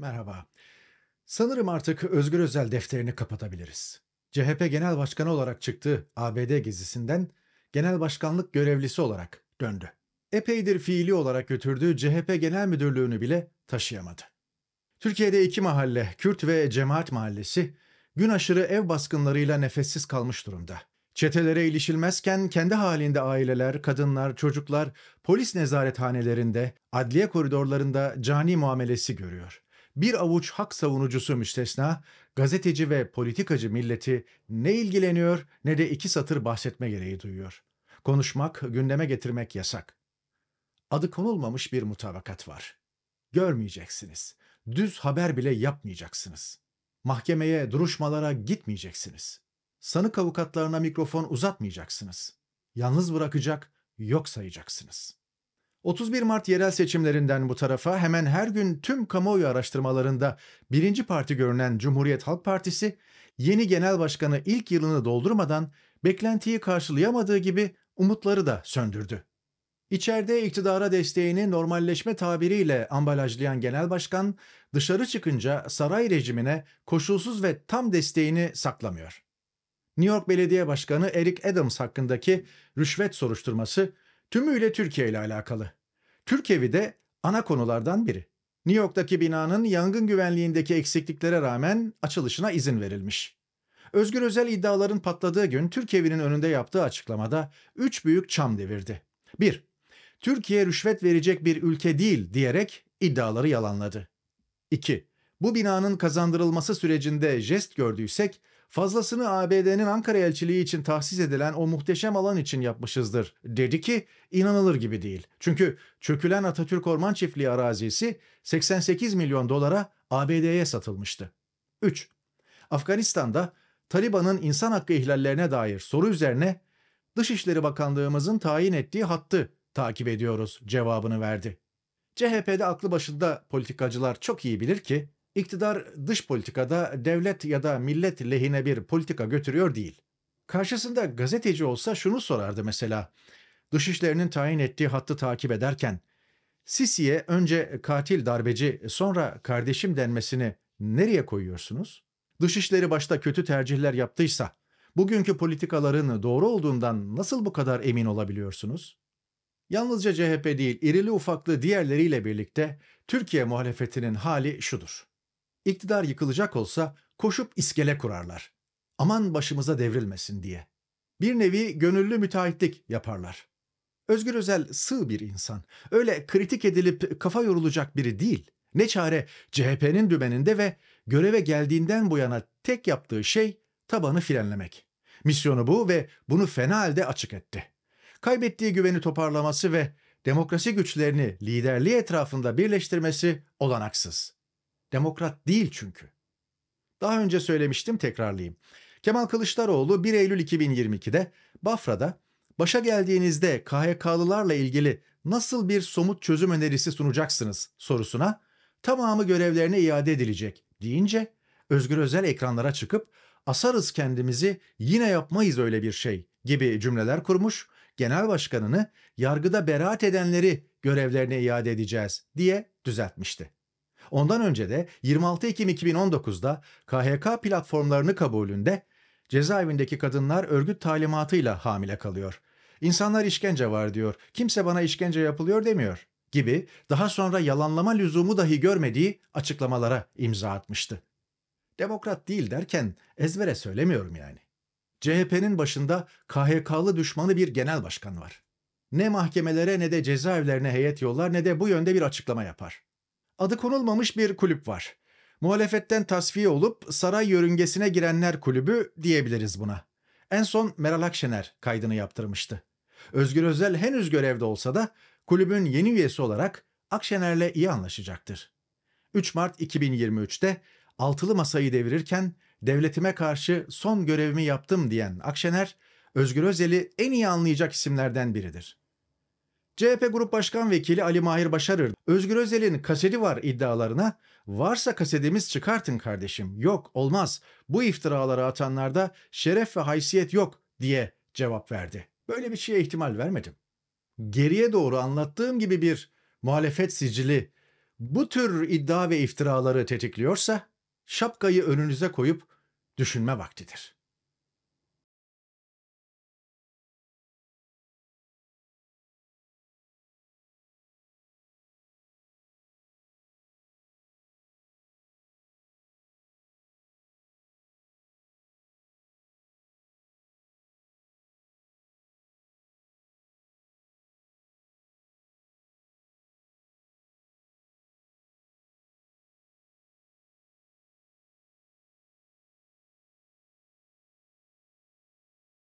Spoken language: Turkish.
Merhaba. Sanırım artık Özgür Özel defterini kapatabiliriz. CHP Genel Başkanı olarak çıktığı ABD gezisinden genel başkanlık görevlisi olarak döndü. Epeydir fiili olarak götürdüğü CHP Genel Müdürlüğünü bile taşıyamadı. Türkiye'de iki mahalle, Kürt ve Cemaat Mahallesi, gün aşırı ev baskınlarıyla nefessiz kalmış durumda. Çetelere ilişilmezken kendi halinde aileler, kadınlar, çocuklar polis nezarethanelerinde, adliye koridorlarında cani muamelesi görüyor bir avuç hak savunucusu müstesna, gazeteci ve politikacı milleti ne ilgileniyor ne de iki satır bahsetme gereği duyuyor. Konuşmak, gündeme getirmek yasak. Adı konulmamış bir mutabakat var. Görmeyeceksiniz. Düz haber bile yapmayacaksınız. Mahkemeye, duruşmalara gitmeyeceksiniz. Sanık avukatlarına mikrofon uzatmayacaksınız. Yalnız bırakacak, yok sayacaksınız.'' 31 Mart yerel seçimlerinden bu tarafa hemen her gün tüm kamuoyu araştırmalarında birinci parti görünen Cumhuriyet Halk Partisi, yeni genel başkanı ilk yılını doldurmadan beklentiyi karşılayamadığı gibi umutları da söndürdü. İçeride iktidara desteğini normalleşme tabiriyle ambalajlayan genel başkan, dışarı çıkınca saray rejimine koşulsuz ve tam desteğini saklamıyor. New York Belediye Başkanı Eric Adams hakkındaki rüşvet soruşturması tümüyle Türkiye ile alakalı. Türk evi de ana konulardan biri. New York'taki binanın yangın güvenliğindeki eksikliklere rağmen açılışına izin verilmiş. Özgür Özel iddiaların patladığı gün Türk evinin önünde yaptığı açıklamada üç büyük çam devirdi. 1. Türkiye rüşvet verecek bir ülke değil diyerek iddiaları yalanladı. 2. Bu binanın kazandırılması sürecinde jest gördüysek Fazlasını ABD'nin Ankara elçiliği için tahsis edilen o muhteşem alan için yapmışızdır dedi ki inanılır gibi değil. Çünkü çökülen Atatürk Orman Çiftliği arazisi 88 milyon dolara ABD'ye satılmıştı. 3. Afganistan'da Taliban'ın insan hakkı ihlallerine dair soru üzerine Dışişleri Bakanlığımızın tayin ettiği hattı takip ediyoruz cevabını verdi. CHP'de aklı başında politikacılar çok iyi bilir ki İktidar dış politikada devlet ya da millet lehine bir politika götürüyor değil. Karşısında gazeteci olsa şunu sorardı mesela. Dışişlerinin tayin ettiği hattı takip ederken Sisi'ye önce katil darbeci sonra kardeşim denmesini nereye koyuyorsunuz? Dışişleri başta kötü tercihler yaptıysa bugünkü politikalarını doğru olduğundan nasıl bu kadar emin olabiliyorsunuz? Yalnızca CHP değil, irili ufaklı diğerleriyle birlikte Türkiye muhalefetinin hali şudur. İktidar yıkılacak olsa koşup iskele kurarlar. Aman başımıza devrilmesin diye. Bir nevi gönüllü müteahhitlik yaparlar. Özgür Özel sığ bir insan. Öyle kritik edilip kafa yorulacak biri değil. Ne çare CHP'nin dümeninde ve göreve geldiğinden bu yana tek yaptığı şey tabanı frenlemek. Misyonu bu ve bunu fena halde açık etti. Kaybettiği güveni toparlaması ve demokrasi güçlerini liderliği etrafında birleştirmesi olanaksız. Demokrat değil çünkü. Daha önce söylemiştim tekrarlayayım. Kemal Kılıçdaroğlu 1 Eylül 2022'de Bafra'da başa geldiğinizde KHK'lılarla ilgili nasıl bir somut çözüm önerisi sunacaksınız sorusuna tamamı görevlerine iade edilecek deyince Özgür Özel ekranlara çıkıp asarız kendimizi yine yapmayız öyle bir şey gibi cümleler kurmuş, genel başkanını yargıda beraat edenleri görevlerine iade edeceğiz diye düzeltmişti. Ondan önce de 26 Ekim 2019'da KHK platformlarını kabulünde cezaevindeki kadınlar örgüt talimatıyla hamile kalıyor. İnsanlar işkence var diyor. Kimse bana işkence yapılıyor demiyor gibi daha sonra yalanlama lüzumu dahi görmediği açıklamalara imza atmıştı. Demokrat değil derken ezbere söylemiyorum yani. CHP'nin başında KHK'lı düşmanı bir genel başkan var. Ne mahkemelere ne de cezaevlerine heyet yollar ne de bu yönde bir açıklama yapar adı konulmamış bir kulüp var. Muhalefetten tasfiye olup saray yörüngesine girenler kulübü diyebiliriz buna. En son Meral Akşener kaydını yaptırmıştı. Özgür Özel henüz görevde olsa da kulübün yeni üyesi olarak Akşener'le iyi anlaşacaktır. 3 Mart 2023'te altılı masayı devirirken devletime karşı son görevimi yaptım diyen Akşener, Özgür Özel'i en iyi anlayacak isimlerden biridir. CHP Grup Başkan Vekili Ali Mahir Başarır, Özgür Özel'in kaseti var iddialarına, varsa kasedimiz çıkartın kardeşim, yok olmaz, bu iftiraları atanlarda şeref ve haysiyet yok diye cevap verdi. Böyle bir şeye ihtimal vermedim. Geriye doğru anlattığım gibi bir muhalefet sicili bu tür iddia ve iftiraları tetikliyorsa şapkayı önünüze koyup düşünme vaktidir.''